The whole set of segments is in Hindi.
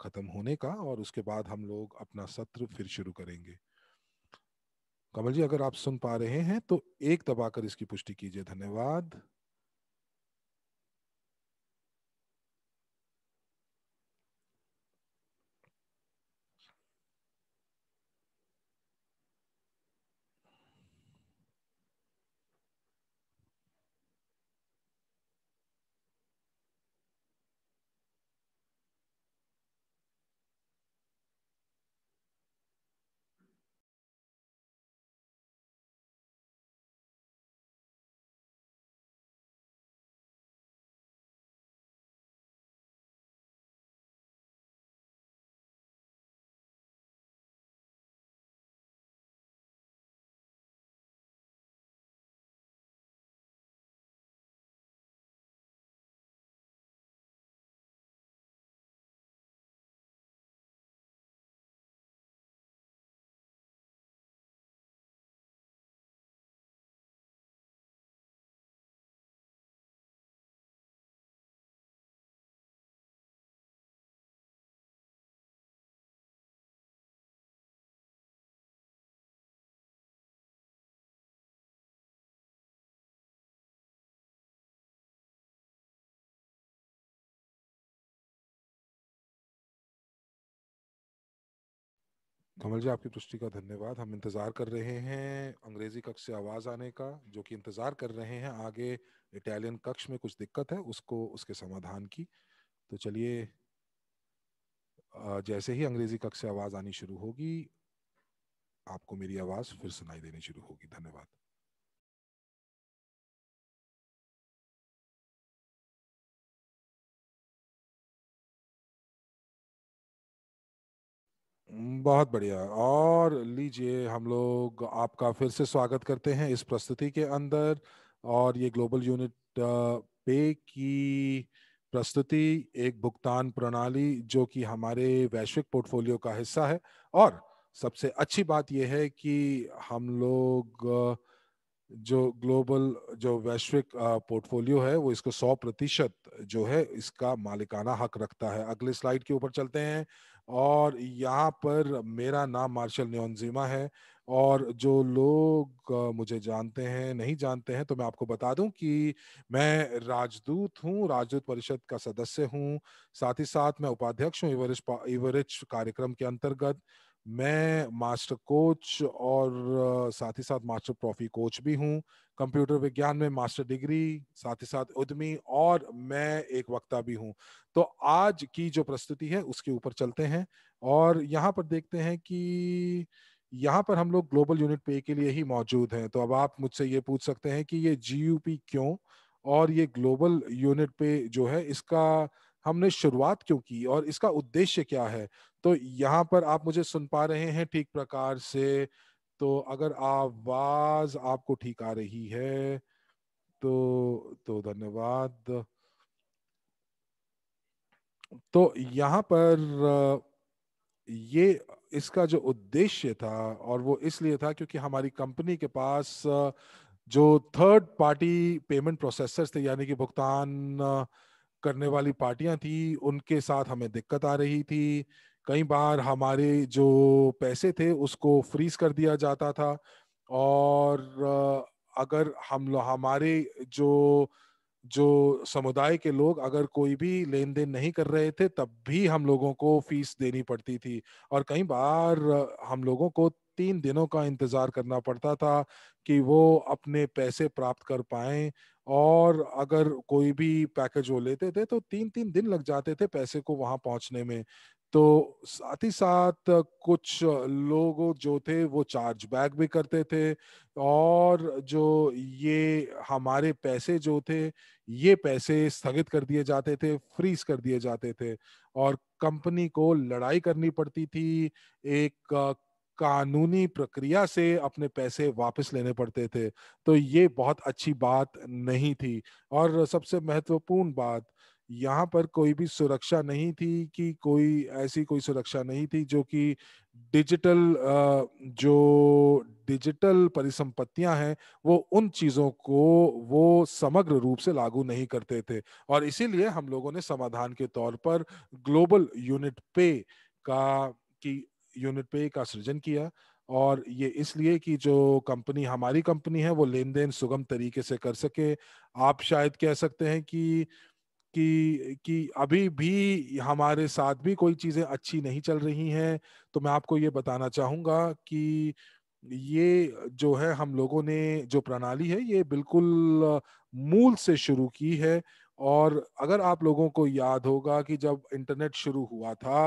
खत्म होने का और उसके बाद हम लोग अपना सत्र फिर शुरू करेंगे कमल जी अगर आप सुन पा रहे हैं तो एक दबाकर इसकी पुष्टि कीजिए धन्यवाद कमल जी आपकी पुष्टि का धन्यवाद हम इंतजार कर रहे हैं अंग्रेजी कक्ष से आवाज आने का जो कि इंतजार कर रहे हैं आगे इटालियन कक्ष में कुछ दिक्कत है उसको उसके समाधान की तो चलिए जैसे ही अंग्रेजी कक्ष से आवाज आनी शुरू होगी आपको मेरी आवाज फिर सुनाई देनी शुरू होगी धन्यवाद बहुत बढ़िया और लीजिए हम लोग आपका फिर से स्वागत करते हैं इस प्रस्तुति के अंदर और ये ग्लोबल यूनिट पे की प्रस्तुति एक भुगतान प्रणाली जो कि हमारे वैश्विक पोर्टफोलियो का हिस्सा है और सबसे अच्छी बात यह है कि हम लोग जो ग्लोबल जो वैश्विक पोर्टफोलियो है वो इसको 100 प्रतिशत जो है इसका मालिकाना हक रखता है अगले स्लाइड के ऊपर चलते हैं और यहाँ पर मेरा नाम मार्शल न्योनजीमा है और जो लोग मुझे जानते हैं नहीं जानते हैं तो मैं आपको बता दूं कि मैं राजदूत हूं राजदूत परिषद का सदस्य हूं साथ ही साथ मैं उपाध्यक्ष हूं इवरिज इवरिज कार्यक्रम के अंतर्गत मैं मास्टर कोच और साथ ही साथ मास्टर ट्रॉफी कोच भी हूँ कंप्यूटर विज्ञान में मास्टर डिग्री साथ ही साथ उद्यमी और मैं एक वक्ता भी हूँ तो आज की जो प्रस्तुति है उसके ऊपर चलते हैं और यहाँ पर देखते हैं कि यहाँ पर हम लोग ग्लोबल यूनिट पे के लिए ही मौजूद हैं तो अब आप मुझसे ये पूछ सकते हैं कि ये जी क्यों और ये ग्लोबल यूनिट पे जो है इसका हमने शुरुआत क्यों की और इसका उद्देश्य क्या है तो यहाँ पर आप मुझे सुन पा रहे हैं ठीक प्रकार से तो अगर आवाज आपको ठीक आ रही है तो तो धन्यवाद तो यहाँ पर ये इसका जो उद्देश्य था और वो इसलिए था क्योंकि हमारी कंपनी के पास जो थर्ड पार्टी पेमेंट प्रोसेसर्स थे यानी कि भुगतान करने वाली पार्टियां थी उनके साथ हमें दिक्कत आ रही थी कई बार हमारे जो पैसे थे उसको फ्रीज कर दिया जाता था और अगर हम हमारे जो जो समुदाय के लोग अगर कोई भी लेन देन नहीं कर रहे थे तब भी हम लोगों को फीस देनी पड़ती थी और कई बार हम लोगों को तीन दिनों का इंतज़ार करना पड़ता था कि वो अपने पैसे प्राप्त कर पाए और अगर कोई भी पैकेज वो लेते थे तो तीन तीन दिन लग जाते थे पैसे को वहां पहुँचने में तो साथ ही साथ कुछ लोग जो थे वो चार्ज बैक भी करते थे और जो ये हमारे पैसे जो थे ये पैसे स्थगित कर दिए जाते थे फ्रीज कर दिए जाते थे और कंपनी को लड़ाई करनी पड़ती थी एक कानूनी प्रक्रिया से अपने पैसे वापस लेने पड़ते थे तो ये बहुत अच्छी बात नहीं थी और सबसे महत्वपूर्ण बात यहाँ पर कोई भी सुरक्षा नहीं थी कि कोई ऐसी कोई सुरक्षा नहीं थी जो कि डिजिटल जो डिजिटल परिसंपत्तियां हैं वो उन चीज़ों को वो समग्र रूप से लागू नहीं करते थे और इसीलिए हम लोगों ने समाधान के तौर पर ग्लोबल यूनिट पे का की यूनिट पे का सृजन किया और ये इसलिए कि जो कंपनी हमारी कंपनी है वो लेन देन सुगम तरीके से कर सके आप शायद कह सकते हैं कि कि कि अभी भी हमारे साथ भी कोई चीज़ें अच्छी नहीं चल रही हैं तो मैं आपको ये बताना चाहूंगा कि ये जो है हम लोगों ने जो प्रणाली है ये बिल्कुल मूल से शुरू की है और अगर आप लोगों को याद होगा कि जब इंटरनेट शुरू हुआ था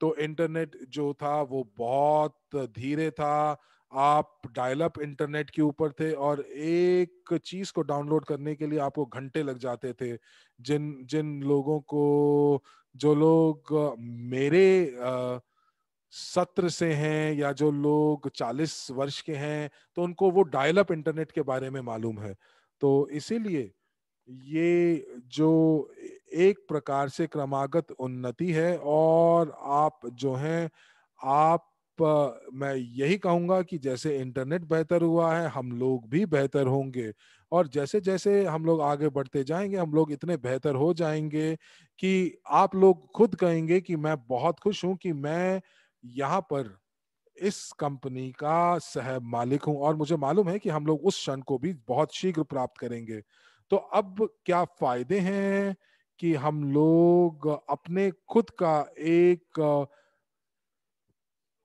तो इंटरनेट जो था वो बहुत धीरे था आप डायल अप इंटरनेट के ऊपर थे और एक चीज को डाउनलोड करने के लिए आपको घंटे लग जाते थे जिन जिन लोगों को जो लोग मेरे सत्र से हैं या जो लोग 40 वर्ष के हैं तो उनको वो डायल अप इंटरनेट के बारे में मालूम है तो इसीलिए ये जो एक प्रकार से क्रमागत उन्नति है और आप जो हैं आप मैं यही कहूंगा कि जैसे इंटरनेट बेहतर हुआ है हम लोग भी बेहतर होंगे और जैसे जैसे हम लोग आगे बढ़ते जाएंगे हम लोग इतने बेहतर हो जाएंगे कि आप लोग खुद कहेंगे कि मैं बहुत खुश हूं कि मैं यहाँ पर इस कंपनी का सह मालिक हूं और मुझे मालूम है कि हम लोग उस क्षण को भी बहुत शीघ्र प्राप्त करेंगे तो अब क्या फायदे हैं कि हम लोग अपने खुद का एक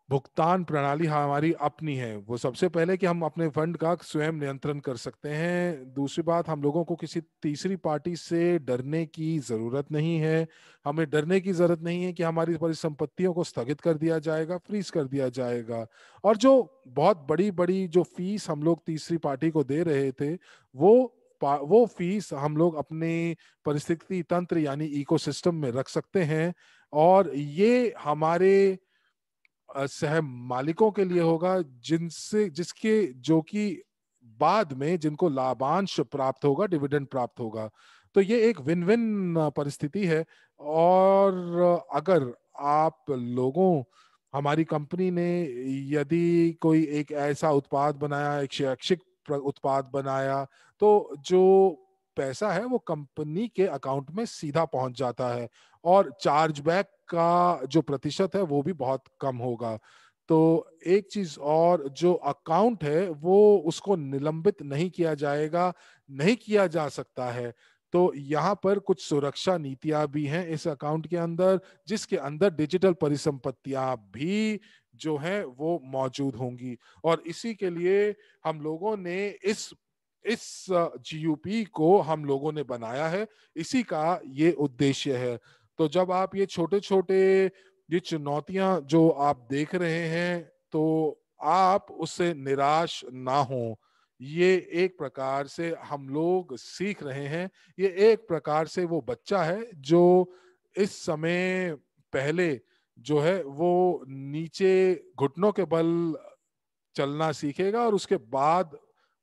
भुगतान प्रणाली हमारी अपनी है वो सबसे पहले कि हम अपने फंड का स्वयं नियंत्रण कर सकते हैं दूसरी बात हम लोगों को किसी तीसरी पार्टी से डरने की ज़रूरत नहीं है हमें डरने की ज़रूरत नहीं है कि हमारी परिसंपत्तियों को स्थगित कर दिया जाएगा फ्रीज कर दिया जाएगा और जो बहुत बड़ी बड़ी जो फीस हम लोग तीसरी पार्टी को दे रहे थे वो वो फीस हम लोग अपने परिस्थिति तंत्र यानी इकोसिस्टम में रख सकते हैं और ये हमारे सह मालिकों के लिए होगा जिनसे जिसके जो कि बाद में जिनको लाभांश प्राप्त होगा डिविडेंड प्राप्त होगा तो ये एक विन विन परिस्थिति है और अगर आप लोगों हमारी कंपनी ने यदि कोई एक ऐसा उत्पाद बनाया एक शैक्षिक उत्पाद बनाया तो जो पैसा है वो कंपनी के अकाउंट में सीधा पहुंच जाता है और चार्जबैक का जो प्रतिशत है वो भी बहुत कम होगा तो एक चीज और जो अकाउंट है वो उसको निलंबित नहीं किया जाएगा नहीं किया जा सकता है तो यहाँ पर कुछ सुरक्षा नीतियां भी हैं इस अकाउंट के अंदर जिसके अंदर डिजिटल परिसंपत्तियां भी जो है वो मौजूद होंगी और इसी के लिए हम लोगों ने इस इस जीयूपी uh, को हम लोगों ने बनाया है इसी का ये उद्देश्य है तो जब आप ये छोटे छोटे ये चुनौतियां जो आप देख रहे हैं तो आप उससे निराश ना हो ये एक प्रकार से हम लोग सीख रहे हैं ये एक प्रकार से वो बच्चा है जो इस समय पहले जो है वो नीचे घुटनों के बल चलना सीखेगा और उसके बाद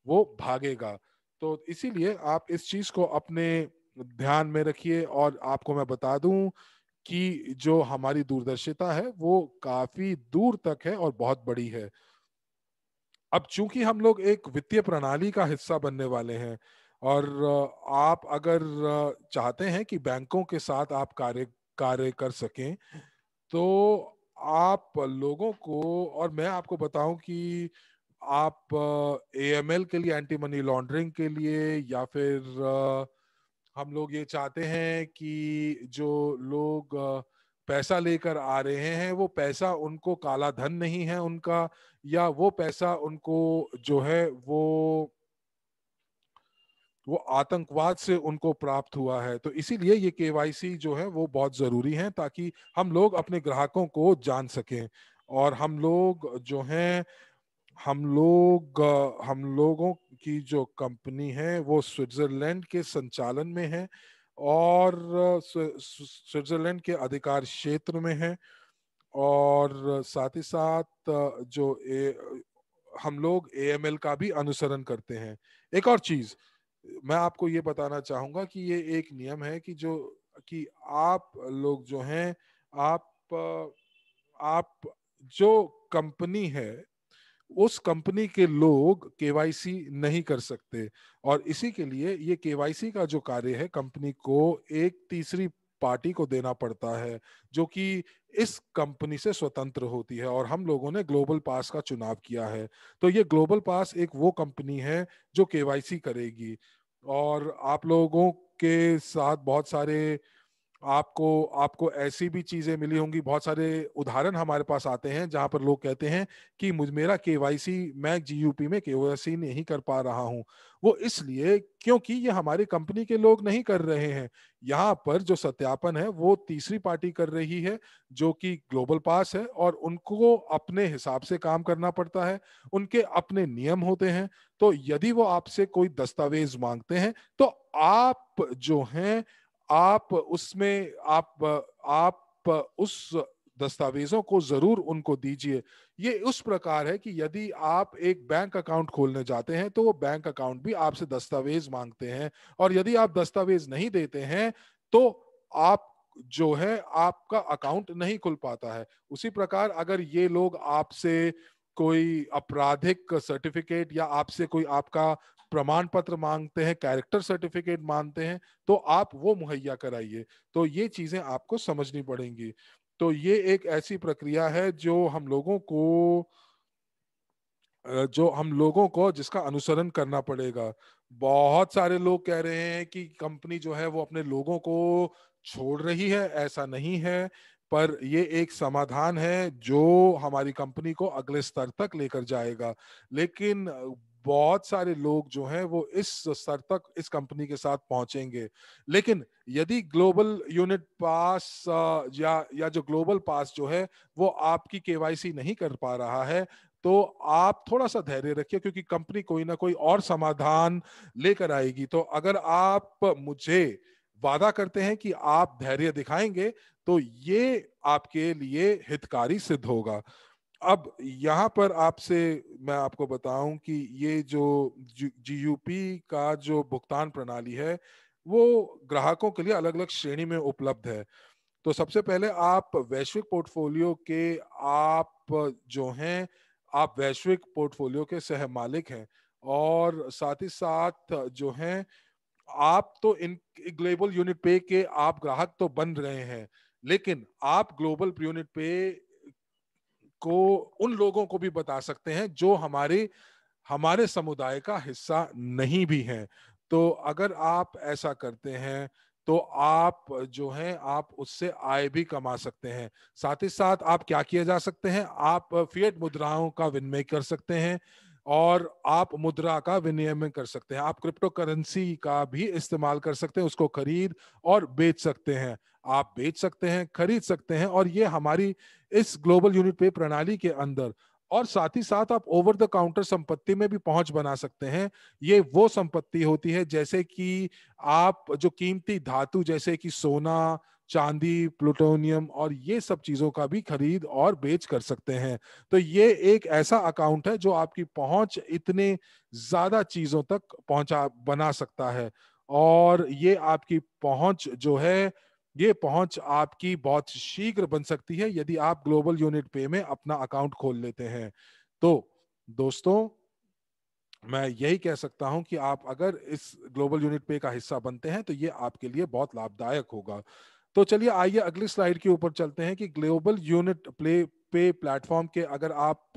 वो भागेगा तो इसीलिए आप इस चीज को अपने ध्यान में रखिए और आपको मैं बता दूं कि जो हमारी दूरदर्शिता है वो काफी दूर तक है और बहुत बड़ी है अब चूंकि हम लोग एक वित्तीय प्रणाली का हिस्सा बनने वाले हैं और आप अगर चाहते हैं कि बैंकों के साथ आप कार्य कार्य कर सकें तो आप लोगों को और मैं आपको बताऊं कि आप एएमएल के लिए एंटी मनी लॉन्ड्रिंग के लिए या फिर हम लोग ये चाहते हैं कि जो लोग पैसा लेकर आ रहे हैं वो पैसा उनको काला धन नहीं है उनका या वो पैसा उनको जो है वो वो आतंकवाद से उनको प्राप्त हुआ है तो इसीलिए ये केवाईसी जो है वो बहुत जरूरी है ताकि हम लोग अपने ग्राहकों को जान सकें और हम लोग जो हैं हम लोग हम लोगों की जो कंपनी है वो स्विट्जरलैंड के संचालन में है और स्विट्जरलैंड के अधिकार क्षेत्र में है और साथ ही साथ जो ए, हम लोग ए का भी अनुसरण करते हैं एक और चीज मैं आपको ये बताना चाहूंगा कि ये एक नियम है कि जो कि आप लोग जो हैं आप आप जो कंपनी है उस कंपनी के लोग केवाईसी नहीं कर सकते और इसी के लिए ये केवाईसी का जो कार्य है कंपनी को एक तीसरी पार्टी को देना पड़ता है जो कि इस कंपनी से स्वतंत्र होती है और हम लोगों ने ग्लोबल पास का चुनाव किया है तो ये ग्लोबल पास एक वो कंपनी है जो केवाईसी करेगी और आप लोगों के साथ बहुत सारे आपको आपको ऐसी भी चीजें मिली होंगी बहुत सारे उदाहरण हमारे पास आते हैं जहां पर लोग कहते हैं कि मुझ मेरा केवाईसी मैं जीयूपी में केवाईसी नहीं कर पा रहा हूं वो इसलिए क्योंकि ये हमारी कंपनी के लोग नहीं कर रहे हैं यहाँ पर जो सत्यापन है वो तीसरी पार्टी कर रही है जो कि ग्लोबल पास है और उनको अपने हिसाब से काम करना पड़ता है उनके अपने नियम होते हैं तो यदि वो आपसे कोई दस्तावेज मांगते हैं तो आप जो हैं आप उसमें आप आप उस दस्तावेजों को जरूर उनको दीजिए ये उस प्रकार है कि यदि आप एक बैंक अकाउंट खोलने जाते हैं तो वो बैंक अकाउंट भी आपसे दस्तावेज मांगते हैं और यदि आप दस्तावेज नहीं देते हैं तो आप जो है आपका अकाउंट नहीं खुल पाता है उसी प्रकार अगर ये लोग आपसे कोई आपराधिक सर्टिफिकेट या आपसे कोई आपका प्रमाण पत्र मांगते हैं कैरेक्टर सर्टिफिकेट मांगते हैं तो आप वो मुहैया कराइए तो ये चीजें आपको समझनी पड़ेंगी तो ये एक ऐसी प्रक्रिया है जो हम लोगों को जो हम लोगों को जिसका अनुसरण करना पड़ेगा बहुत सारे लोग कह रहे हैं कि कंपनी जो है वो अपने लोगों को छोड़ रही है ऐसा नहीं है पर ये एक समाधान है जो हमारी कंपनी को अगले स्तर तक लेकर जाएगा लेकिन बहुत सारे लोग जो हैं वो इस स्तर तक इस कंपनी के साथ पहुंचेंगे लेकिन यदि ग्लोबल यूनिट पास या या जो ग्लोबल पास जो है वो आपकी केवाईसी नहीं कर पा रहा है तो आप थोड़ा सा धैर्य रखिए क्योंकि कंपनी कोई ना कोई और समाधान लेकर आएगी तो अगर आप मुझे वादा करते हैं कि आप धैर्य दिखाएंगे तो ये आपके लिए हितकारी सिद्ध होगा अब यहाँ पर आपसे मैं आपको बताऊं कि ये जो जी पी का जो भुगतान प्रणाली है वो ग्राहकों के लिए अलग अलग श्रेणी में उपलब्ध है तो सबसे पहले आप वैश्विक पोर्टफोलियो के आप जो हैं आप वैश्विक पोर्टफोलियो के सह मालिक हैं और साथ ही साथ जो हैं आप तो इन ग्लोबल यूनिट पे के आप ग्राहक तो बन रहे हैं लेकिन आप ग्लोबल यूनिट पे को उन लोगों को भी बता सकते हैं जो हमारे हमारे समुदाय का हिस्सा नहीं भी हैं तो अगर आप ऐसा करते हैं तो आप जो है आप उससे आय भी कमा सकते हैं साथ ही साथ आप क्या किया जा सकते हैं आप फिएट मुद्राओं का विनिमय कर सकते हैं और आप मुद्रा का विनियम कर सकते हैं आप क्रिप्टो करेंसी का भी इस्तेमाल कर सकते हैं उसको खरीद और बेच सकते हैं आप बेच सकते हैं खरीद सकते हैं और ये हमारी इस ग्लोबल यूनिट पे प्रणाली के अंदर और साथ ही साथ आप ओवर द काउंटर संपत्ति में भी पहुंच बना सकते हैं ये वो संपत्ति होती है जैसे कि आप जो कीमती धातु जैसे कि सोना चांदी प्लूटोनियम और ये सब चीजों का भी खरीद और बेच कर सकते हैं तो ये एक ऐसा अकाउंट है जो आपकी पहुंच इतने ज्यादा चीजों तक पहुंचा बना सकता है और ये आपकी पहुंच जो है ये पहुंच आपकी बहुत शीघ्र बन सकती है यदि आप ग्लोबल यूनिट पे में अपना अकाउंट खोल लेते हैं तो दोस्तों मैं यही कह सकता हूं कि आप अगर इस ग्लोबल यूनिट पे का हिस्सा बनते हैं तो ये आपके लिए बहुत लाभदायक होगा तो चलिए आइए अगली स्लाइड के ऊपर चलते हैं कि global unit play pay platform के अगर आप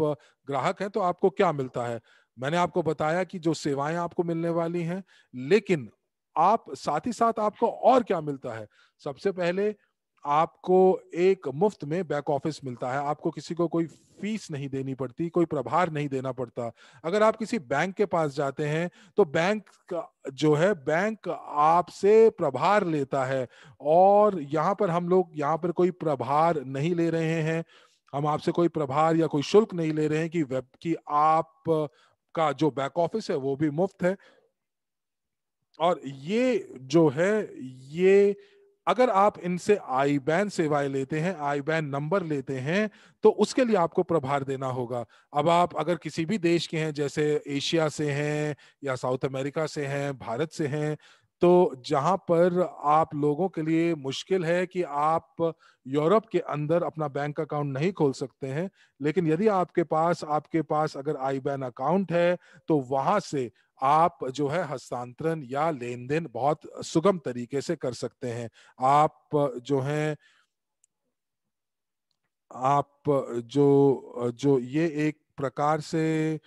ग्राहक हैं तो आपको क्या मिलता है मैंने आपको बताया कि जो सेवाएं आपको मिलने वाली हैं लेकिन आप साथ ही साथ आपको और क्या मिलता है सबसे पहले आपको एक मुफ्त में बैक ऑफिस मिलता है आपको किसी को कोई फीस नहीं देनी पड़ती कोई प्रभार नहीं देना पड़ता अगर आप किसी बैंक के पास जाते हैं तो बैंक जो है बैंक आपसे प्रभार लेता है और यहाँ पर हम लोग यहाँ पर कोई प्रभार नहीं ले रहे हैं हम आपसे कोई प्रभार या कोई शुल्क नहीं ले रहे हैं कि वेब की आप का जो बैक ऑफिस है वो भी मुफ्त है और ये जो है ये अगर आप इनसे आई बैन सेवाएं लेते हैं आई बैन नंबर लेते हैं तो उसके लिए आपको प्रभार देना होगा अब आप अगर किसी भी देश के हैं जैसे एशिया से हैं या साउथ अमेरिका से हैं भारत से हैं तो जहां पर आप लोगों के लिए मुश्किल है कि आप यूरोप के अंदर अपना बैंक अकाउंट नहीं खोल सकते हैं लेकिन यदि आपके पास आपके पास अगर आई बैन अकाउंट है तो वहां से आप जो है हस्तांतरण या लेन देन बहुत सुगम तरीके से कर सकते हैं आप जो है आप जो जो ये एक प्रकार से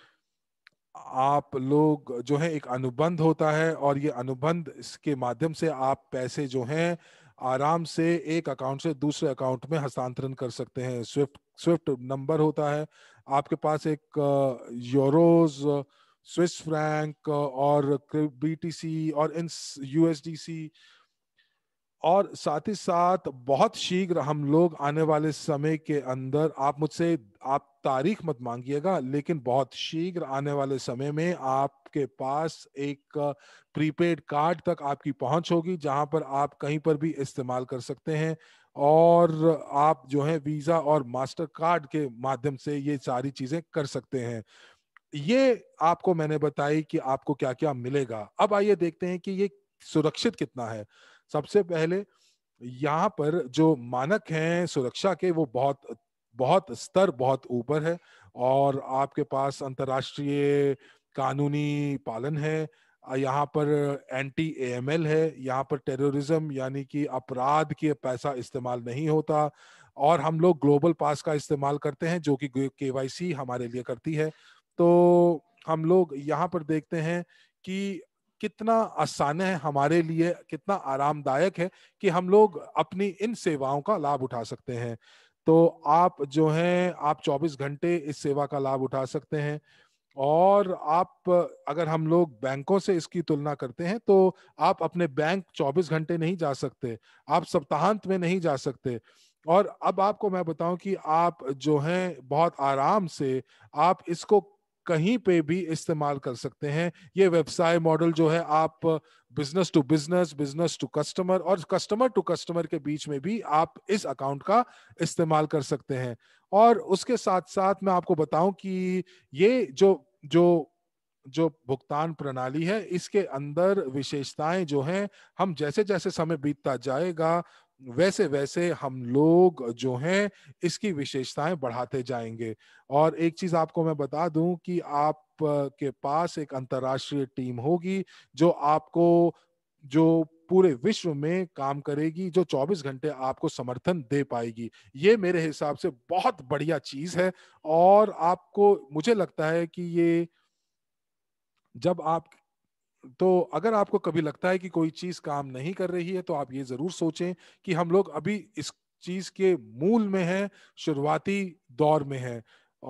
आप लोग जो है एक अनुबंध होता है और ये अनुबंध के माध्यम से आप पैसे जो हैं आराम से एक अकाउंट से दूसरे अकाउंट में हस्तांतरण कर सकते हैं स्विफ्ट स्विफ्ट नंबर होता है आपके पास एक यूरोज़ स्विस फ्रैंक और बीटीसी और इन यूएसडीसी और साथ ही साथ बहुत शीघ्र हम लोग आने वाले समय के अंदर आप मुझसे आप तारीख मत मांगिएगा लेकिन बहुत शीघ्र आने वाले समय में आपके पास एक प्रीपेड कार्ड तक आपकी पहुंच होगी जहां पर आप कहीं पर भी इस्तेमाल कर सकते हैं और आप जो है वीज़ा और मास्टर कार्ड के माध्यम से ये सारी चीज़ें कर सकते हैं ये आपको मैंने बताई कि आपको क्या क्या मिलेगा अब आइए देखते हैं कि ये सुरक्षित कितना है सबसे पहले यहाँ पर जो मानक हैं सुरक्षा के वो बहुत बहुत स्तर बहुत ऊपर है और आपके पास अंतर्राष्ट्रीय कानूनी पालन है यहाँ पर एंटी एएमएल है यहाँ पर टेररिज्म यानी कि अपराध के पैसा इस्तेमाल नहीं होता और हम लोग ग्लोबल पास का इस्तेमाल करते हैं जो कि के हमारे लिए करती है तो हम लोग यहाँ पर देखते हैं कि कितना आसान है हमारे लिए कितना आरामदायक है कि हम लोग अपनी इन सेवाओं का लाभ उठा सकते हैं तो आप जो हैं आप 24 घंटे इस सेवा का लाभ उठा सकते हैं और आप अगर हम लोग बैंकों से इसकी तुलना करते हैं तो आप अपने बैंक 24 घंटे नहीं जा सकते आप सप्ताहांत में नहीं जा सकते और अब आपको मैं बताऊं कि आप जो हैं बहुत आराम से आप इसको कहीं पे भी इस्तेमाल कर सकते हैं ये व्यवसाय मॉडल जो है आप business to business business to customer और कस्टमर टू कस्टमर के बीच में भी आप इस अकाउंट का इस्तेमाल कर सकते हैं और उसके साथ साथ मैं आपको बताऊं कि ये जो जो जो भुगतान प्रणाली है इसके अंदर विशेषताएं जो हैं हम जैसे जैसे समय बीतता जाएगा वैसे वैसे हम लोग जो हैं इसकी विशेषताएं बढ़ाते जाएंगे और एक चीज आपको मैं बता दूं कि आप के पास एक अंतरराष्ट्रीय टीम होगी जो आपको जो पूरे विश्व में काम करेगी जो 24 घंटे आपको समर्थन दे पाएगी ये मेरे हिसाब से बहुत बढ़िया चीज है और आपको मुझे लगता है कि ये जब आप तो अगर आपको कभी लगता है कि कोई चीज काम नहीं कर रही है तो आप ये जरूर सोचें कि हम लोग अभी इस चीज के मूल में हैं शुरुआती दौर में हैं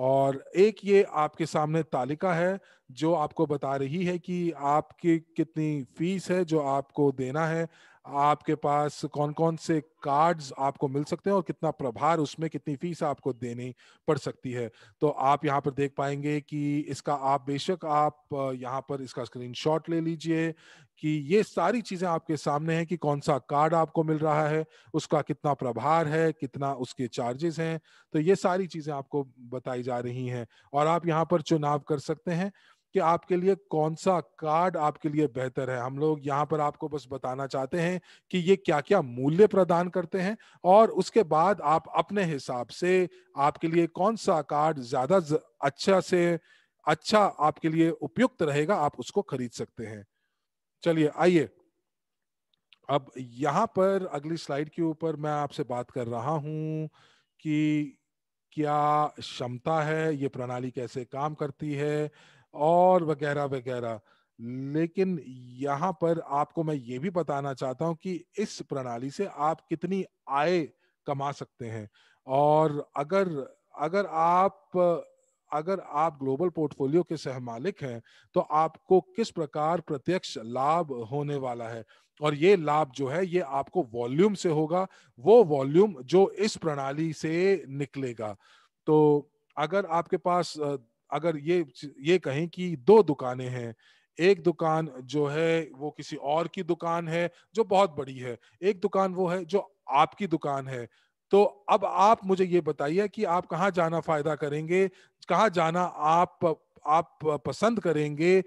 और एक ये आपके सामने तालिका है जो आपको बता रही है कि आपकी कितनी फीस है जो आपको देना है आपके पास कौन कौन से कार्ड्स आपको मिल सकते हैं और कितना प्रभार उसमें कितनी फीस आपको देनी पड़ सकती है तो आप यहाँ पर देख पाएंगे कि इसका आप बेशक आप यहाँ पर इसका स्क्रीनशॉट ले लीजिए कि ये सारी चीज़ें आपके सामने हैं कि कौन सा कार्ड आपको मिल रहा है उसका कितना प्रभार है कितना उसके चार्जेस हैं तो ये सारी चीज़ें आपको बताई जा रही हैं और आप यहाँ पर चुनाव कर सकते हैं कि आपके लिए कौन सा कार्ड आपके लिए बेहतर है हम लोग यहाँ पर आपको बस बताना चाहते हैं कि ये क्या क्या मूल्य प्रदान करते हैं और उसके बाद आप अपने हिसाब से आपके लिए कौन सा कार्ड ज्यादा अच्छा से अच्छा आपके लिए उपयुक्त रहेगा आप उसको खरीद सकते हैं चलिए आइए अब यहाँ पर अगली स्लाइड के ऊपर मैं आपसे बात कर रहा हूं कि क्या क्षमता है ये प्रणाली कैसे काम करती है और वगैरह वगैरह लेकिन यहाँ पर आपको मैं ये भी बताना चाहता हूँ कि इस प्रणाली से आप कितनी आय कमा सकते हैं और अगर अगर आप अगर आप ग्लोबल पोर्टफोलियो के सह मालिक हैं तो आपको किस प्रकार प्रत्यक्ष लाभ होने वाला है और ये लाभ जो है ये आपको वॉल्यूम से होगा वो वॉल्यूम जो इस प्रणाली से निकलेगा तो अगर आपके पास अगर ये ये कहें कि दो दुकानें हैं एक दुकान जो है वो किसी और की दुकान है जो बहुत बड़ी है एक दुकान वो है जो आपकी दुकान है तो अब आप मुझे ये बताइए कि आप कहाँ जाना फायदा करेंगे कहाँ जाना आप आप पसंद करेंगे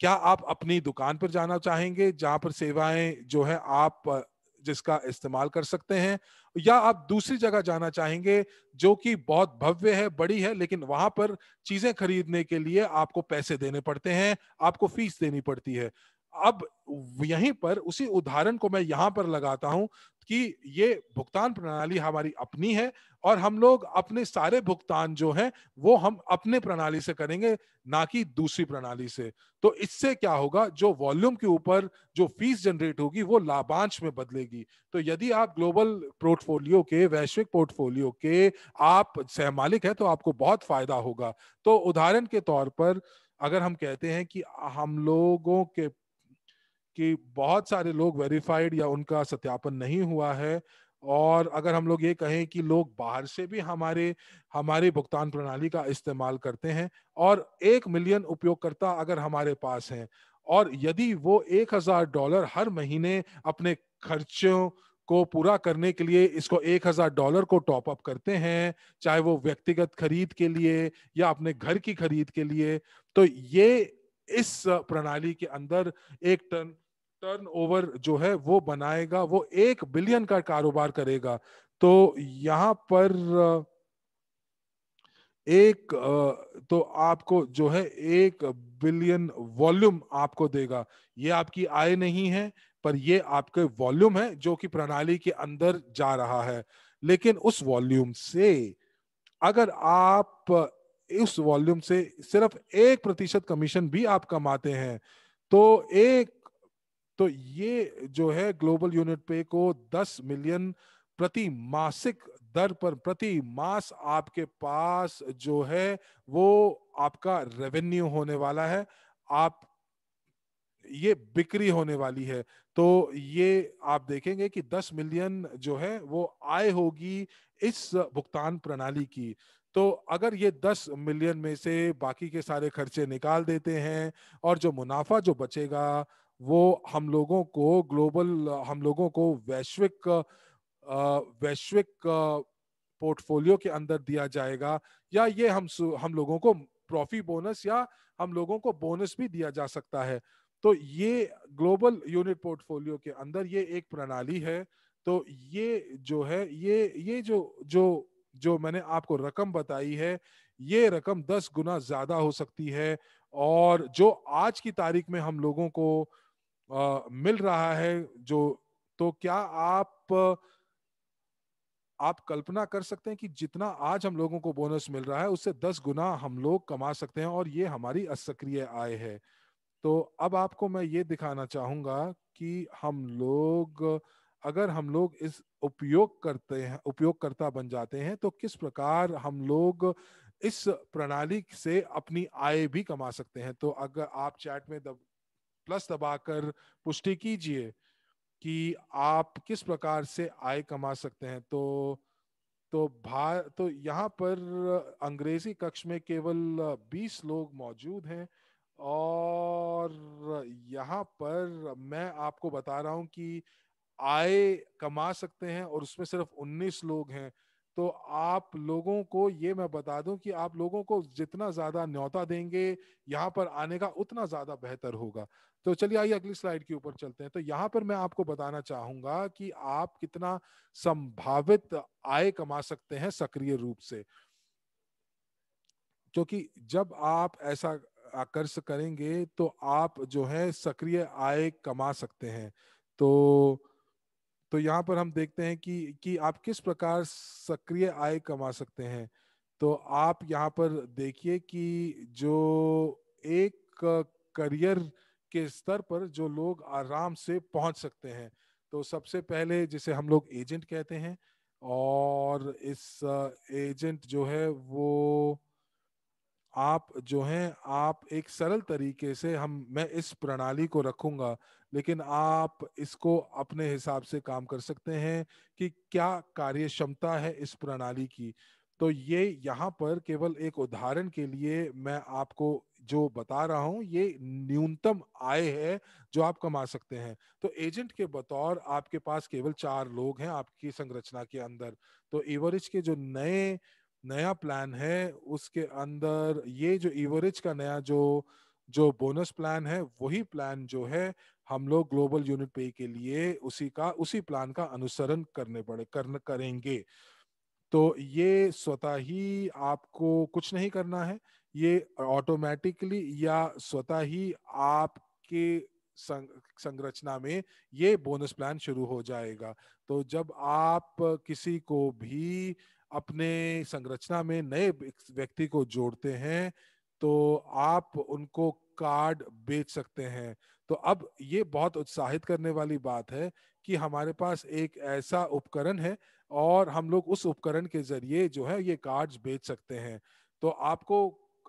क्या आप अपनी दुकान पर जाना चाहेंगे जहां पर सेवाएं जो है आप जिसका इस्तेमाल कर सकते हैं या आप दूसरी जगह जाना चाहेंगे जो कि बहुत भव्य है बड़ी है लेकिन वहां पर चीजें खरीदने के लिए आपको पैसे देने पड़ते हैं आपको फीस देनी पड़ती है अब यहीं पर उसी उदाहरण को मैं यहां पर लगाता हूं कि ये भुगतान प्रणाली हमारी अपनी है और हम लोग अपने सारे भुगतान जो हैं वो हम अपने प्रणाली से करेंगे ना कि दूसरी प्रणाली से तो इससे क्या होगा जो वॉल्यूम के ऊपर जो फीस जनरेट होगी वो लाभांश में बदलेगी तो यदि आप ग्लोबल पोर्टफोलियो के वैश्विक पोर्टफोलियो के आप सहमालिक है तो आपको बहुत फायदा होगा तो उदाहरण के तौर पर अगर हम कहते हैं कि हम लोगों के कि बहुत सारे लोग वेरीफाइड या उनका सत्यापन नहीं हुआ है और अगर हम लोग ये कहें कि लोग बाहर से भी हमारे हमारे भुगतान प्रणाली का इस्तेमाल करते हैं और एक मिलियन उपयोगकर्ता अगर हमारे पास हैं और यदि वो एक हजार डॉलर हर महीने अपने खर्चों को पूरा करने के लिए इसको एक हजार डॉलर को टॉप अप करते हैं चाहे वो व्यक्तिगत खरीद के लिए या अपने घर की खरीद के लिए तो ये इस प्रणाली के अंदर एक टर्न टर्नओवर जो है वो बनाएगा वो एक बिलियन का कारोबार करेगा तो यहाँ पर एक तो आपको जो है एक बिलियन वॉल्यूम आपको देगा ये आपकी आय नहीं है पर ये आपके वॉल्यूम है जो कि प्रणाली के अंदर जा रहा है लेकिन उस वॉल्यूम से अगर आप उस वॉल्यूम से सिर्फ एक प्रतिशत कमीशन भी आप कमाते हैं तो एक तो ये जो है ग्लोबल यूनिट पे को दस मिलियन प्रति मासिक दर पर प्रति मास आपके पास जो है वो आपका रेवेन्यू होने वाला है आप ये बिक्री होने वाली है तो ये आप देखेंगे कि दस मिलियन जो है वो आय होगी इस भुगतान प्रणाली की तो अगर ये दस मिलियन में से बाकी के सारे खर्चे निकाल देते हैं और जो मुनाफा जो बचेगा वो हम लोगों को ग्लोबल हम लोगों को वैश्विक वैश्विक पोर्टफोलियो के अंदर दिया जाएगा या ये हम हम लोगों को प्रॉफी बोनस या हम लोगों को बोनस भी दिया जा सकता है तो ये ग्लोबल यूनिट पोर्टफोलियो के अंदर ये एक प्रणाली है तो ये जो है ये ये जो जो जो मैंने आपको रकम बताई है ये रकम दस गुना ज्यादा हो सकती है और जो आज की तारीख में हम लोगों को आ, मिल रहा है जो तो क्या आप आप कल्पना कर सकते हैं कि जितना आज हम लोगों को बोनस मिल रहा है उससे दस गुना हम लोग कमा सकते हैं और ये हमारी असक्रिय आय है तो अब आपको मैं ये दिखाना चाहूंगा कि हम लोग अगर हम लोग इस उपयोग करते हैं उपयोगकर्ता बन जाते हैं तो किस प्रकार हम लोग इस प्रणाली से अपनी आय भी कमा सकते हैं तो अगर आप चैट में दब, प्लस दबाकर पुष्टि कीजिए कि आप किस प्रकार से आय कमा सकते हैं तो तो भा तो यहाँ पर अंग्रेजी कक्ष में केवल 20 लोग मौजूद हैं और यहाँ पर मैं आपको बता रहा हूँ कि आय कमा सकते हैं और उसमें सिर्फ 19 लोग हैं तो आप लोगों को ये मैं बता दूं कि आप लोगों को जितना ज्यादा न्योता देंगे यहाँ पर आने का उतना ज्यादा बेहतर होगा तो चलिए आइए अगली स्लाइड के ऊपर चलते हैं तो यहाँ पर मैं आपको बताना चाहूंगा कि आप कितना संभावित आय कमा सकते हैं सक्रिय रूप से क्योंकि जब आप ऐसा आकर्ष करेंगे तो आप जो है सक्रिय आय कमा सकते हैं तो तो यहाँ पर हम देखते हैं कि कि आप किस प्रकार सक्रिय आय कमा सकते हैं तो आप यहाँ पर देखिए कि जो एक करियर के स्तर पर जो लोग आराम से पहुंच सकते हैं तो सबसे पहले जिसे हम लोग एजेंट कहते हैं और इस एजेंट जो है वो आप जो हैं आप एक सरल तरीके से हम मैं इस प्रणाली को रखूंगा लेकिन आप इसको अपने हिसाब से काम कर सकते हैं कि क्या कार्य क्षमता है इस प्रणाली की तो ये यहाँ पर केवल एक उदाहरण के लिए मैं आपको जो बता रहा हूँ ये न्यूनतम आय है जो आप कमा सकते हैं तो एजेंट के बतौर आपके पास केवल चार लोग हैं आपकी संरचना के अंदर तो एवरेज के जो नए नया प्लान है उसके अंदर ये जो इवरेज का नया जो जो बोनस प्लान है वही प्लान जो है हम लोग ग्लोबल यूनिट पे के लिए उसी का उसी प्लान का अनुसरण करने पड़े करन, करेंगे तो ये स्वतः ही आपको कुछ नहीं करना है ये ऑटोमेटिकली या स्वतः ही आपके संरचना में ये बोनस प्लान शुरू हो जाएगा तो जब आप किसी को भी अपने संरचना में नए व्यक्ति को जोड़ते हैं तो आप उनको कार्ड बेच सकते हैं तो अब ये बहुत उत्साहित करने वाली बात है कि हमारे पास एक ऐसा उपकरण है और हम लोग उस उपकरण के जरिए जो है ये कार्ड्स बेच सकते हैं तो आपको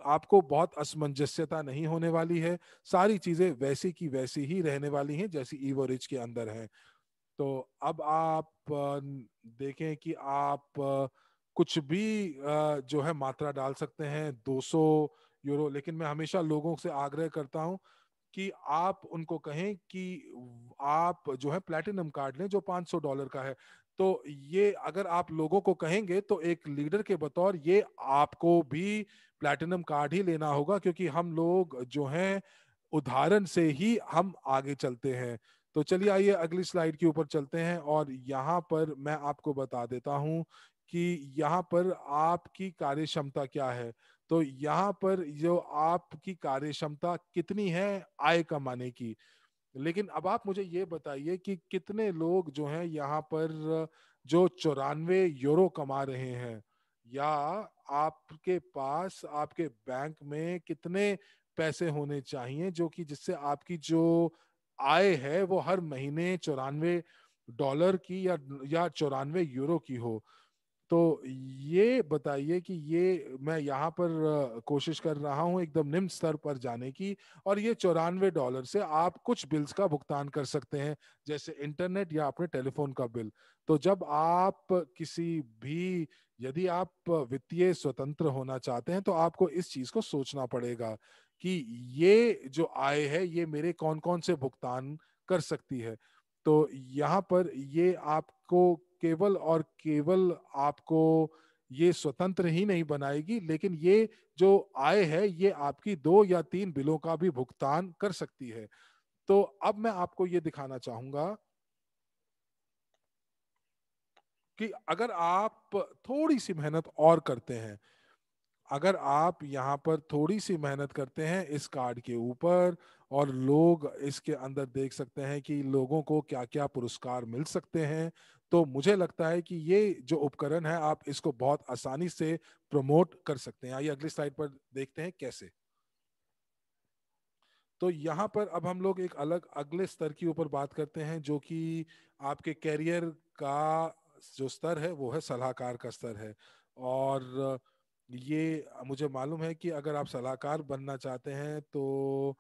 आपको बहुत असमंजस्यता नहीं होने वाली है सारी चीजें वैसी की वैसी ही रहने वाली हैं जैसी ईवोरिज के अंदर है तो अब आप देखें कि आप कुछ भी जो है मात्रा डाल सकते हैं 200 यूरो लेकिन मैं हमेशा लोगों से आग्रह करता हूं कि आप उनको कहें कि आप जो है प्लेटिनम कार्ड लें जो 500 डॉलर का है तो ये अगर आप लोगों को कहेंगे तो एक लीडर के बतौर ये आपको भी प्लेटिनम कार्ड ही लेना होगा क्योंकि हम लोग जो हैं उदाहरण से ही हम आगे चलते हैं तो चलिए आइए अगली स्लाइड के ऊपर चलते हैं और यहाँ पर मैं आपको बता देता हूँ कि यहाँ पर आपकी कार्य क्षमता क्या है तो यहाँ पर जो आपकी कार्य क्षमता कितनी है आय कमाने की लेकिन अब आप मुझे ये बताइए कि कितने लोग जो हैं यहाँ पर जो चौरानवे यूरो कमा रहे हैं या आपके पास आपके बैंक में कितने पैसे होने चाहिए जो कि जिससे आपकी जो आय है वो हर महीने चौरानवे डॉलर की या या चौरानवे यूरो की हो तो ये बताइए कि ये मैं यहाँ पर कोशिश कर रहा हूँ एकदम निम्न स्तर पर जाने की और ये चौरानवे डॉलर से आप कुछ बिल्स का भुगतान कर सकते हैं जैसे इंटरनेट या अपने टेलीफोन का बिल तो जब आप किसी भी यदि आप वित्तीय स्वतंत्र होना चाहते हैं तो आपको इस चीज को सोचना पड़ेगा कि ये जो आय है ये मेरे कौन कौन से भुगतान कर सकती है तो यहाँ पर ये आपको केवल और केवल आपको ये स्वतंत्र ही नहीं बनाएगी लेकिन ये जो आय है ये आपकी दो या तीन बिलों का भी भुगतान कर सकती है तो अब मैं आपको ये दिखाना चाहूंगा कि अगर आप थोड़ी सी मेहनत और करते हैं अगर आप यहाँ पर थोड़ी सी मेहनत करते हैं इस कार्ड के ऊपर और लोग इसके अंदर देख सकते हैं कि लोगों को क्या क्या पुरस्कार मिल सकते हैं तो मुझे लगता है कि ये जो उपकरण है आप इसको बहुत आसानी से प्रमोट कर सकते हैं आइए अगली स्लाइड पर देखते हैं कैसे तो यहाँ पर अब हम लोग एक अलग अगले स्तर के ऊपर बात करते हैं जो कि आपके कैरियर का जो स्तर है वो है सलाहकार का स्तर है और ये मुझे मालूम है कि अगर आप सलाहकार बनना चाहते हैं तो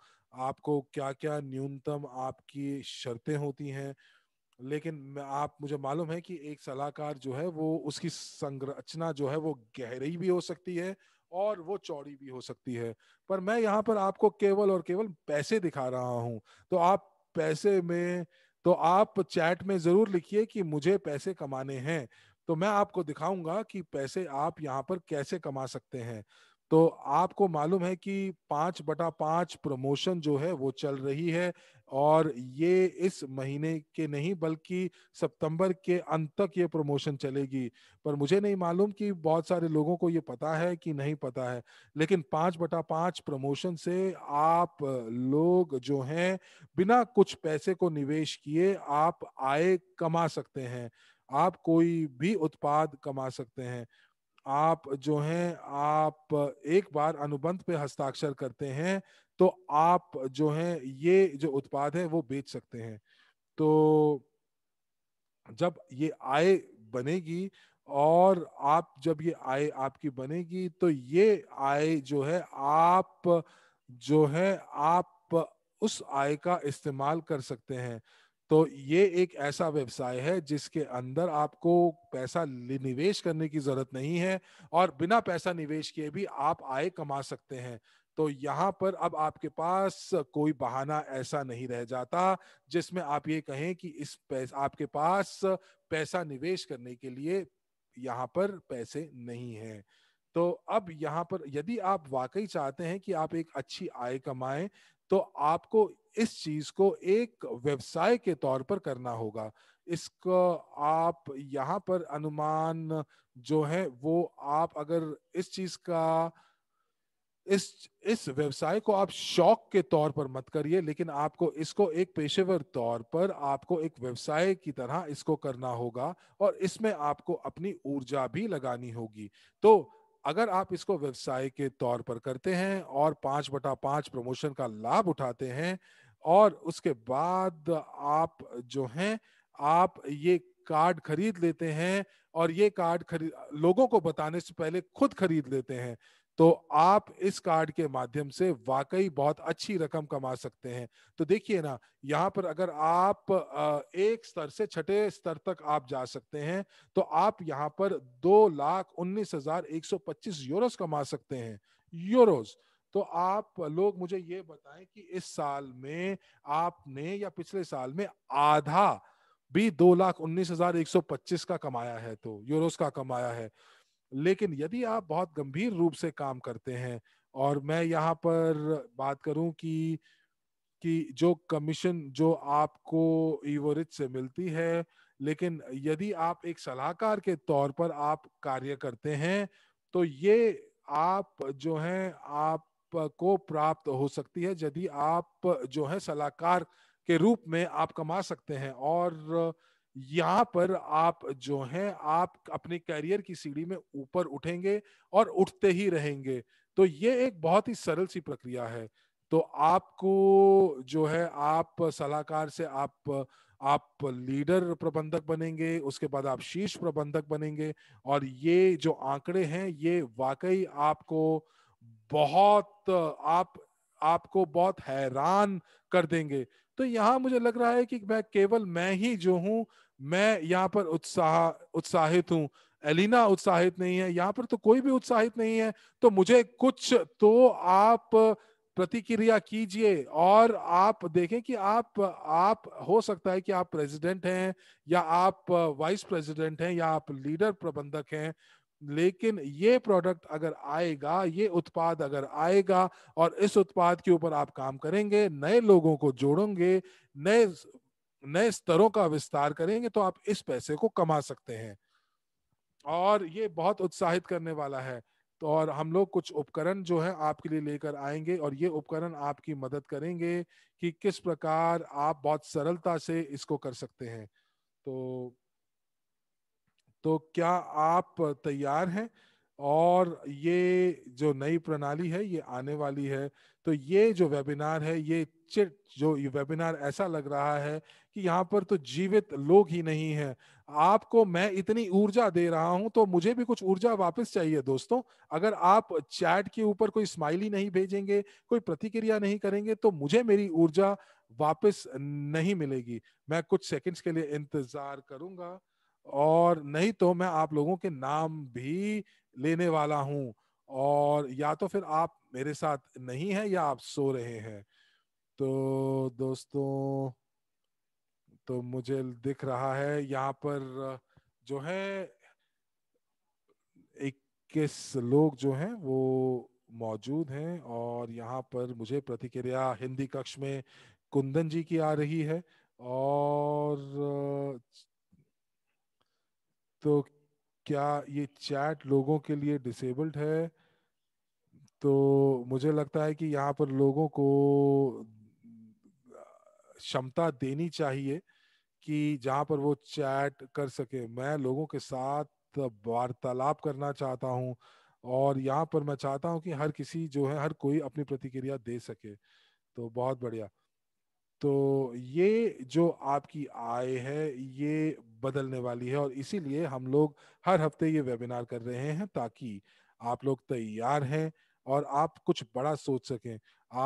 आपको क्या क्या न्यूनतम आपकी शर्तें होती हैं लेकिन आप मुझे मालूम है कि एक सलाहकार जो है वो उसकी संरचना जो है वो गहरी भी हो सकती है और वो चौड़ी भी हो सकती है पर मैं यहाँ पर आपको केवल और केवल पैसे दिखा रहा हूँ तो आप पैसे में तो आप चैट में जरूर लिखिए कि मुझे पैसे कमाने हैं तो मैं आपको दिखाऊंगा कि पैसे आप यहाँ पर कैसे कमा सकते हैं तो आपको मालूम है कि पांच बटा पांच प्रमोशन जो है वो चल रही है और ये इस महीने के नहीं बल्कि सितंबर के अंत तक ये प्रमोशन चलेगी पर मुझे नहीं मालूम कि बहुत सारे लोगों को ये पता है कि नहीं पता है लेकिन पाँच बटा पाँच प्रमोशन से आप लोग जो हैं बिना कुछ पैसे को निवेश किए आप आय कमा सकते हैं आप कोई भी उत्पाद कमा सकते हैं आप जो हैं आप एक बार अनुबंध पे हस्ताक्षर करते हैं तो आप जो है ये जो उत्पाद है वो बेच सकते हैं तो जब ये आय बनेगी और आप जब ये आय आपकी बनेगी तो ये आय जो है आप जो है आप उस आय का इस्तेमाल कर सकते हैं तो ये एक ऐसा व्यवसाय है जिसके अंदर आपको पैसा निवेश करने की जरूरत नहीं है और बिना पैसा निवेश किए भी आप आय कमा सकते हैं तो यहाँ पर अब आपके पास कोई बहाना ऐसा नहीं रह जाता जिसमें आप ये कहें कि इस पैस, आपके पास पैसा निवेश करने के लिए यहाँ पर पैसे नहीं हैं तो अब यहाँ पर यदि आप वाकई चाहते हैं कि आप एक अच्छी आय कमाएं तो आपको इस चीज को एक व्यवसाय के तौर पर करना होगा इसको आप यहाँ पर अनुमान जो है वो आप अगर इस चीज का इस इस व्यवसाय को आप शौक के तौर पर मत करिए लेकिन आपको इसको एक पेशेवर तौर पर आपको एक व्यवसाय की तरह इसको करना होगा और इसमें आपको अपनी ऊर्जा भी लगानी होगी तो अगर आप इसको व्यवसाय के तौर पर करते हैं और पांच बटा पांच प्रमोशन का लाभ उठाते हैं और उसके बाद आप जो हैं आप ये कार्ड खरीद लेते हैं और ये कार्ड खरीद लोगों को बताने से पहले खुद खरीद लेते हैं तो आप इस कार्ड के माध्यम से वाकई बहुत अच्छी रकम कमा सकते हैं तो देखिए ना यहाँ पर अगर आप एक स्तर से छठे स्तर तक आप जा सकते हैं तो आप यहाँ पर दो लाख उन्नीस हजार एक सौ पच्चीस यूरोस कमा सकते हैं यूरोस तो आप लोग मुझे ये बताएं कि इस साल में आपने या पिछले साल में आधा भी दो लाख उन्नीस हजार एक सौ पच्चीस का कमाया है तो यूरोस का कमाया है लेकिन यदि आप बहुत गंभीर रूप से काम करते हैं और मैं यहाँ पर बात करूं कि कि जो कमीशन जो आपको ईवोरिज से मिलती है लेकिन यदि आप एक सलाहकार के तौर पर आप कार्य करते हैं तो ये आप जो हैं को प्राप्त हो सकती है यदि आप जो है सलाहकार के रूप में आप कमा सकते हैं और यहाँ पर आप जो हैं आप अपने कैरियर की सीढ़ी में ऊपर उठेंगे और उठते ही रहेंगे तो ये एक बहुत ही सरल सी प्रक्रिया है तो आपको जो है आप सलाहकार से आप आप लीडर प्रबंधक बनेंगे उसके बाद आप शीर्ष प्रबंधक बनेंगे और ये जो आंकड़े हैं ये वाकई आपको बहुत आप आपको बहुत हैरान कर देंगे तो यहाँ मुझे लग रहा है कि मैं केवल मैं ही जो हूँ मैं यहाँ पर उत्साह उत्साहित हूँ एलिना उत्साहित नहीं है यहाँ पर तो कोई भी उत्साहित नहीं है तो मुझे कुछ तो आप प्रतिक्रिया कीजिए और आप देखें कि आप आप हो सकता है कि आप प्रेसिडेंट हैं या आप वाइस प्रेसिडेंट हैं या आप लीडर प्रबंधक हैं लेकिन ये प्रोडक्ट अगर आएगा ये उत्पाद अगर आएगा और इस उत्पाद के ऊपर आप काम करेंगे नए लोगों को जोड़ोगे नए नए स्तरों का विस्तार करेंगे तो आप इस पैसे को कमा सकते हैं और ये बहुत उत्साहित करने वाला है तो और हम लोग कुछ उपकरण जो है आपके लिए लेकर आएंगे और ये उपकरण आपकी मदद करेंगे कि किस प्रकार आप बहुत सरलता से इसको कर सकते हैं तो तो क्या आप तैयार हैं और ये जो नई प्रणाली है ये आने वाली है तो ये जो वेबिनार है ये चिट जो ये वेबिनार ऐसा लग रहा है कि यहाँ पर तो जीवित लोग ही नहीं है आपको मैं इतनी ऊर्जा दे रहा हूं तो मुझे भी कुछ ऊर्जा वापस चाहिए दोस्तों अगर आप चैट के ऊपर कोई स्माइली नहीं भेजेंगे कोई प्रतिक्रिया नहीं करेंगे तो मुझे मेरी ऊर्जा वापस नहीं मिलेगी मैं कुछ सेकंड्स के लिए इंतजार करूंगा और नहीं तो मैं आप लोगों के नाम भी लेने वाला हूं और या तो फिर आप मेरे साथ नहीं है या आप सो रहे हैं तो दोस्तों तो मुझे दिख रहा है यहाँ पर जो है इक्कीस लोग जो हैं वो मौजूद हैं और यहाँ पर मुझे प्रतिक्रिया हिंदी कक्ष में कुंदन जी की आ रही है और तो क्या ये चैट लोगों के लिए डिसेबल्ड है तो मुझे लगता है कि यहाँ पर लोगों को क्षमता देनी चाहिए कि जहाँ पर वो चैट कर सके मैं लोगों के साथ वार्तालाप करना चाहता हूँ और यहाँ पर मैं चाहता हूँ कि हर किसी जो है हर कोई अपनी प्रतिक्रिया दे सके तो बहुत बढ़िया तो ये जो आपकी आय है ये बदलने वाली है और इसीलिए हम लोग हर हफ्ते ये वेबिनार कर रहे हैं ताकि आप लोग तैयार हैं और आप कुछ बड़ा सोच सकें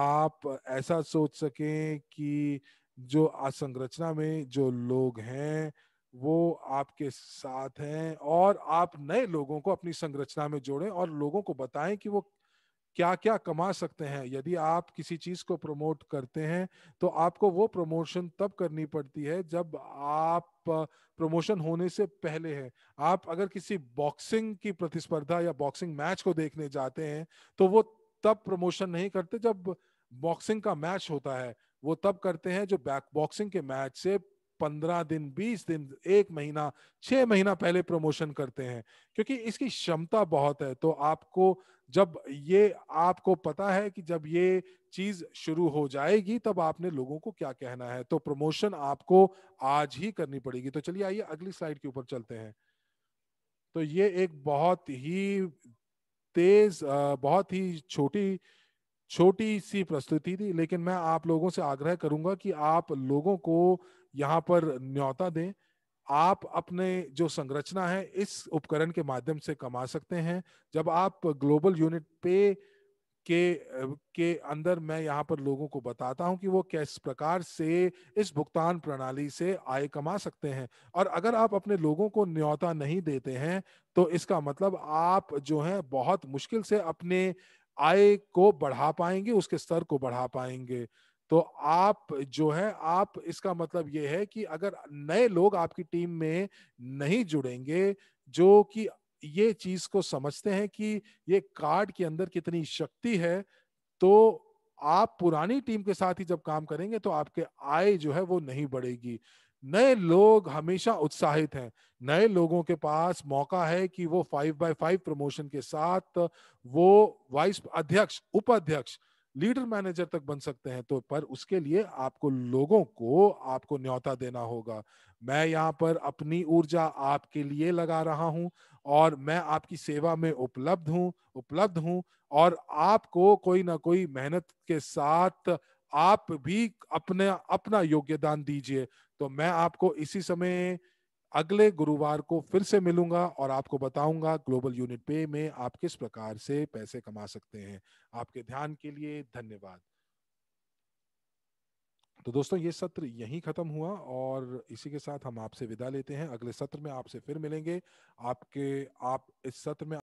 आप ऐसा सोच सकें कि जो संरचना में जो लोग हैं वो आपके साथ हैं और आप नए लोगों को अपनी संरचना में जोड़ें और लोगों को बताएं कि वो क्या क्या कमा सकते हैं यदि आप किसी चीज को प्रमोट करते हैं तो आपको वो प्रमोशन तब करनी पड़ती है जब आप प्रमोशन होने से पहले है आप अगर किसी बॉक्सिंग की प्रतिस्पर्धा या बॉक्सिंग मैच को देखने जाते हैं तो वो तब प्रमोशन नहीं करते जब बॉक्सिंग का मैच होता है वो तब करते हैं जो बैक बॉक्सिंग के मैच से पंद्रह दिन बीस दिन एक महीना छह महीना पहले प्रमोशन करते हैं क्योंकि इसकी क्षमता बहुत है तो आपको जब ये आपको पता है कि जब ये चीज शुरू हो जाएगी तब आपने लोगों को क्या कहना है तो प्रमोशन आपको आज ही करनी पड़ेगी तो चलिए आइए अगली स्लाइड के ऊपर चलते हैं तो ये एक बहुत ही तेज बहुत ही छोटी छोटी सी प्रस्तुति थी लेकिन मैं आप लोगों से आग्रह करूंगा कि आप लोगों को यहाँ पर न्योता दें आप अपने जो संरचना है इस उपकरण के माध्यम से कमा सकते हैं जब आप ग्लोबल यूनिट पे के के अंदर मैं यहाँ पर लोगों को बताता हूँ कि वो किस प्रकार से इस भुगतान प्रणाली से आय कमा सकते हैं और अगर आप अपने लोगों को न्योता नहीं देते हैं तो इसका मतलब आप जो है बहुत मुश्किल से अपने आय को बढ़ा पाएंगे उसके स्तर को बढ़ा पाएंगे तो आप जो है आप इसका मतलब ये है कि अगर नए लोग आपकी टीम में नहीं जुड़ेंगे जो कि ये चीज को समझते हैं कि ये कार्ड के अंदर कितनी शक्ति है तो आप पुरानी टीम के साथ ही जब काम करेंगे तो आपके आय जो है वो नहीं बढ़ेगी नए लोग हमेशा उत्साहित हैं नए लोगों के पास मौका है कि वो फाइव बाय फाइव प्रमोशन के साथ वो वाइस अध्यक्ष उपाध्यक्ष लीडर मैनेजर तक बन सकते हैं तो पर उसके लिए आपको लोगों को आपको न्योता देना होगा मैं यहाँ पर अपनी ऊर्जा आपके लिए लगा रहा हूँ और मैं आपकी सेवा में उपलब्ध हूँ उपलब्ध हूँ और आपको कोई ना कोई मेहनत के साथ आप भी अपने अपना योग्यदान दीजिए तो मैं आपको इसी समय अगले गुरुवार को फिर से मिलूंगा और आपको बताऊंगा ग्लोबल यूनिट पे में आप किस प्रकार से पैसे कमा सकते हैं आपके ध्यान के लिए धन्यवाद तो दोस्तों ये सत्र यहीं ख़त्म हुआ और इसी के साथ हम आपसे विदा लेते हैं अगले सत्र में आपसे फिर मिलेंगे आपके आप इस सत्र में